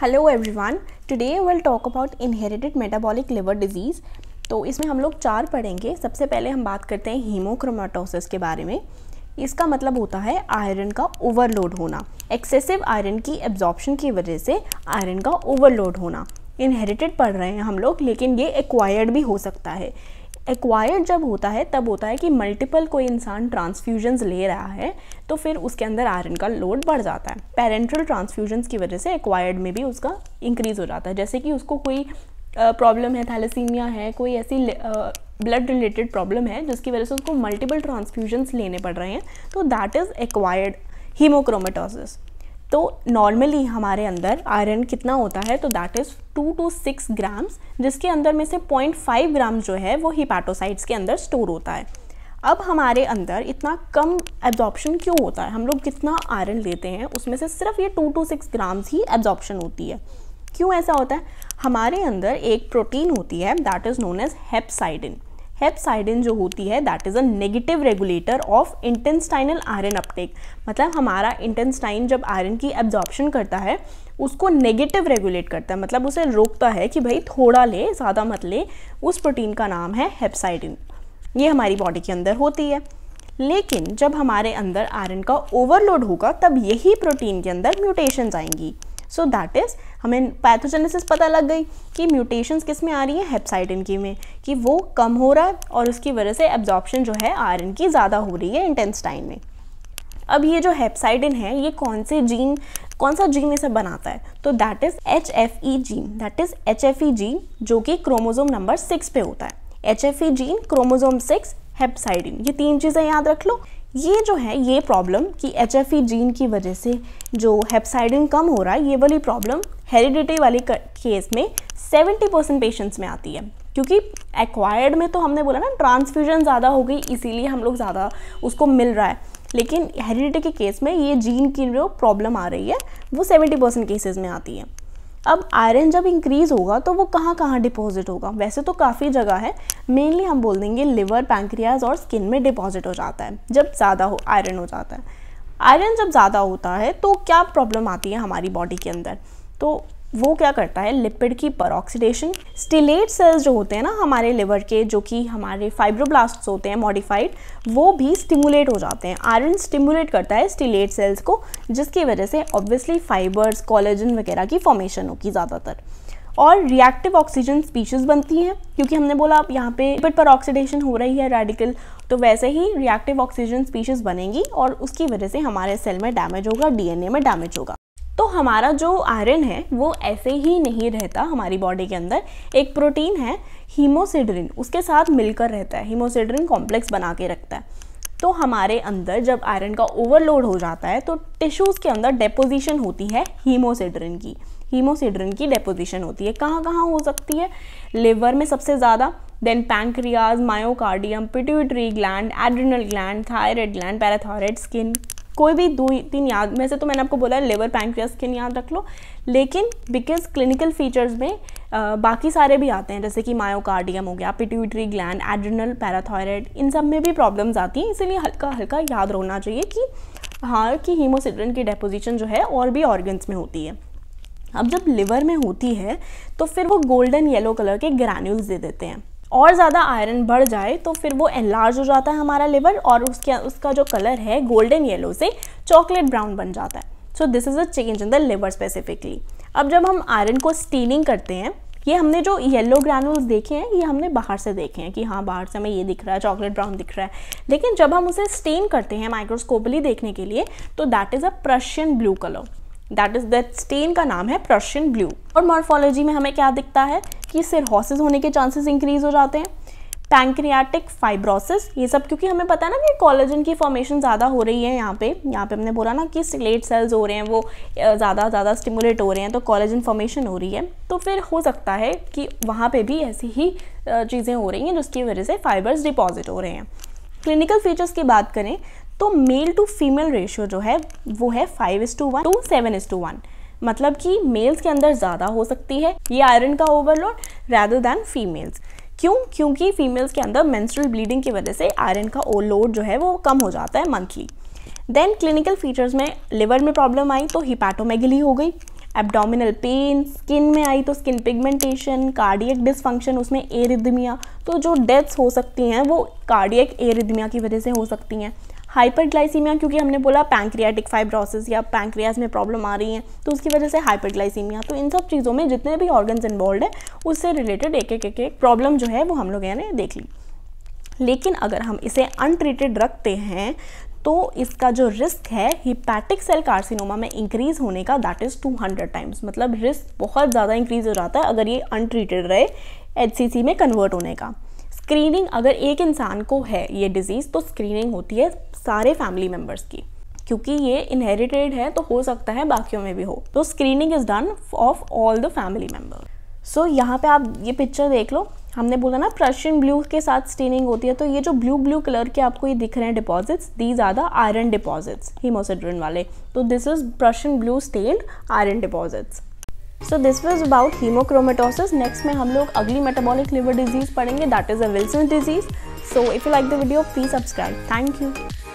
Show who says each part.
Speaker 1: hello everyone today will talk about inherited metabolic liver disease तो इसमें हम लोग चार पढ़ेंगे सबसे पहले हम बात करते हैं हीमोक्रोमाटोसिस के बारे में इसका मतलब होता है आयरन का ओवरलोड होना एक्सेसिव आयरन की एब्जॉर्बशन की वजह से आयरन का ओवरलोड होना इनहेरिटेड पढ़ रहे हैं हम लोग लेकिन ये एक्वायर्ड भी हो सकता है एक्वायर्ड जब होता है तब होता है कि मल्टीपल कोई इंसान ट्रांसफ्यूजन्स ले रहा है तो फिर उसके अंदर आयरन का लोड बढ़ जाता है पेरेंट्रल ट्रांसफ्यूजन्स की वजह से एक्वायर्ड में भी उसका इंक्रीज़ हो जाता है जैसे कि उसको कोई प्रॉब्लम है थैलेसीमिया है कोई ऐसी ब्लड रिलेटेड प्रॉब्लम है जिसकी वजह से उसको मल्टीपल ट्रांसफ्यूजन्स लेने पड़ रहे हैं तो दैट इज़ एक्वायर्ड हीमोक्रोमेटोसिस तो नॉर्मली हमारे अंदर आयरन कितना होता है तो that is two to six grams जिसके अंदर में से पॉइंट फाइव ग्राम जो है वो हिपाटोसाइट्स के अंदर स्टोर होता है अब हमारे अंदर इतना कम एब्जॉर्प्शन क्यों होता है हम लोग कितना आयरन लेते हैं उसमें से सिर्फ ये टू टू सिक्स ग्राम्स ही एब्जॉर्प्शन होती है क्यों ऐसा होता है हमारे अंदर एक प्रोटीन होती है that is known as hepcidin hepcidin जो होती है that is a negative regulator of intestinal iron uptake मतलब हमारा इंटेंस्टाइन जब आयरन की एब्जॉर्प्शन करता है उसको नेगेटिव रेगुलेट करता है मतलब उसे रोकता है कि भाई थोड़ा ले ज़्यादा मत ले उस प्रोटीन का नाम है हेप्साइडिन ये हमारी बॉडी के अंदर होती है लेकिन जब हमारे अंदर आयरन का ओवरलोड होगा तब यही प्रोटीन के अंदर म्यूटेशन आएंगी सो दैट इज़ हमें पैथोजेनेसिस पता लग गई कि म्यूटेशंस किस में आ रही हैं हेप्साइटिन की में कि वो कम हो रहा है और उसकी वजह से एब्जॉर्प्शन जो है आयरन की ज़्यादा हो रही है इंटेंस्टाइन में अब ये जो हेपसाइडिन है ये कौन से जीन कौन सा जीन इसे बनाता है तो that is H F E gene that is H F E gene जो कि क्रोमोजोम नंबर सिक्स पे होता है H F E gene chromosome six hepcidin ये तीन चीज़ें याद रख लो ये जो है ये प्रॉब्लम कि एच जीन e की वजह से जो हेपसाइडिन कम हो रहा है ये वाली प्रॉब्लम हेरिडिटी वाली केस में 70 परसेंट पेशेंट्स में आती है क्योंकि एक्वायर्ड में तो हमने बोला ना ट्रांसफ्यूजन ज़्यादा हो गई इसीलिए हम लोग ज़्यादा उसको मिल रहा है लेकिन हेरिडिटी के केस में ये जीन की जो प्रॉब्लम आ रही है वो सेवेंटी परसेंट केसेज में आती है अब आयरन जब इंक्रीज़ होगा तो वो कहाँ कहाँ डिपॉजिट होगा वैसे तो काफ़ी जगह है मेनली हम बोल देंगे लिवर पैंक्रियाज और स्किन में डिपॉजिट हो जाता है जब ज़्यादा हो आयरन हो जाता है आयरन जब ज़्यादा होता है तो क्या प्रॉब्लम आती है हमारी बॉडी के अंदर तो वो क्या करता है लिपिड की परऑक्सीडेशन स्टिलेट सेल्स जो होते हैं ना हमारे लिवर के जो कि हमारे फाइब्रोब्लास्ट होते हैं मॉडिफाइड वो भी स्टिमुलेट हो जाते हैं आयरन स्टिमुलेट करता है स्टिलेट सेल्स को जिसकी वजह से ऑब्वियसली फाइबर्स कॉलेजन वगैरह की फॉर्मेशन होगी ज़्यादातर और रिएक्टिव ऑक्सीजन स्पीशीज बनती हैं क्योंकि हमने बोला आप यहाँ पे लिपिड पर ऑक्सीडेशन हो रही है रेडिकल तो वैसे ही रिएक्टिव ऑक्सीजन स्पीशीज बनेंगी और उसकी वजह से हमारे सेल में डैमेज होगा डीएनए में डैमेज होगा तो हमारा जो आयरन है वो ऐसे ही नहीं रहता हमारी बॉडी के अंदर एक प्रोटीन है हीमोसिड्रिन उसके साथ मिलकर रहता है हीमोसिड्रिन कॉम्प्लेक्स बना के रखता है तो हमारे अंदर जब आयरन का ओवरलोड हो जाता है तो टिश्यूज़ के अंदर डेपोजिशन होती है हीमोसिड्रिन की हीमोसिड्रिन की डेपोजिशन होती है कहाँ कहाँ हो सकती है लिवर में सबसे ज़्यादा then pancreas myocardium pituitary gland adrenal gland thyroid gland parathyroid skin कोई भी दो तीन याद में से तो मैंने आपको बोला है लिवर पैंक्रियास स्किन याद रख लो लेकिन बिकॉज क्लिनिकल फीचर्स में आ, बाकी सारे भी आते हैं जैसे कि मायोकार्डियम हो गया पिट्यूटरी ग्लैंड एड्रिनल पैराथायरॉयड इन सब में भी प्रॉब्लम्स आती हैं इसीलिए हल्का हल्का याद रोना चाहिए कि हार की हीमोसिड्रिन की डेपोजिशन जो है और भी ऑर्गन्स में होती है अब जब लिवर में होती है तो फिर वो गोल्डन येलो कलर के ग्रैन्यूल्स दे देते हैं और ज़्यादा आयरन बढ़ जाए तो फिर वो एनलार्ज हो जाता है हमारा लिवर और उसके उसका जो कलर है गोल्डन येलो से चॉकलेट ब्राउन बन जाता है so this is a change in the liver specifically अब जब हम आयरन को स्टीनिंग करते हैं ये हमने जो येलो ग्रैनुल्स देखे हैं ये हमने बाहर से देखे हैं कि हाँ बाहर से हमें ये दिख रहा है चॉकलेट ब्राउन दिख रहा है लेकिन जब हम उसे स्टेन करते हैं माइक्रोस्कोपली देखने के लिए तो that is a Prussian blue colour that is that stain का नाम है प्रशियन ब्लू और मॉर्फोलॉजी में हमें क्या दिखता है कि सिरहोसिस होने के चांसेस इंक्रीज हो जाते हैं पैंक्रियाटिक फाइब्रोसिस ये सब क्योंकि हमें पता है ना कि कॉलेजन की फॉर्मेशन ज़्यादा हो रही है यहाँ पे यहाँ पे हमने बोला ना कि स्लेट सेल्स हो रहे हैं वो ज़्यादा ज़्यादा स्टिमुलेट हो रहे हैं तो कॉलेजन फॉर्मेशन हो रही है तो फिर हो सकता है कि वहाँ पे भी ऐसी ही चीज़ें हो रही हैं जिसकी वजह से फाइबर्स डिपॉजिट हो रहे हैं क्लिनिकल फीचर्स की बात करें तो मेल टू फीमेल रेशियो जो है वो है five is to one to seven is to one मतलब कि मेल्स के अंदर ज़्यादा हो सकती है ये आयरन का ओवरलोड रैदर दैन फीमेल्स क्यों क्योंकि फीमेल्स के अंदर मेंस्ट्रुअल ब्लीडिंग की वजह से आयरन का ओवरलोड जो है वो कम हो जाता है मंथली देन क्लिनिकल फीचर्स में लिवर में प्रॉब्लम आई तो हिपैटोमेगली हो गई एब्डोमिनल पेन स्किन में आई तो स्किन पिगमेंटेशन कार्डियक डिसफंक्शन उसमें एरिदमिया तो जो डेथ्स हो सकती हैं वो कार्डियक एरिदमिया की वजह से हो सकती हैं हाइपरग्लाइसीमिया क्योंकि हमने बोला पैंक्रियाटिक फाइब्रोसिस या पैंक्रियाज में प्रॉब्लम आ रही है तो उसकी वजह से हाइपरग्लाइसीमिया तो इन सब चीज़ों में जितने भी ऑर्गन्स इन्वॉल्व है उससे रिलेटेड एक एक एक एक प्रॉब्लम जो है वो हम लोग ने देख ली लेकिन अगर हम इसे अनट्रीटेड रखते हैं तो इसका जो रिस्क है हिपैटिक सेल कार्सिनोमा में इंक्रीज होने का दैट इज़ 200 टाइम्स मतलब रिस्क बहुत ज़्यादा इंक्रीज हो जाता है अगर ये अनट्रीटेड रहे एच में कन्वर्ट होने का स्क्रीनिंग अगर एक इंसान को है ये डिज़ीज़ तो स्क्रीनिंग होती है सारे फैमिली मेम्बर्स की क्योंकि ये इनहेरिटेड है तो हो सकता है बाकियों में भी हो तो screening is done of all the family member so यहाँ पे आप ये पिक्चर देख लो हमने बोला ना प्रशियन ब्लू के साथ स्टेनिंग होती है तो ये जो ब्लू ब्लू कलर के आपको ये दिख रहे हैं deposits these are the iron deposits hemosiderin वाले तो this is Prussian blue stained iron deposits so this was about hemochromatosis next में हम लोग अगली मेटाबॉलिक लिवर डिजीज पढ़ेंगे that is a Wilson disease so if you like the video please subscribe thank you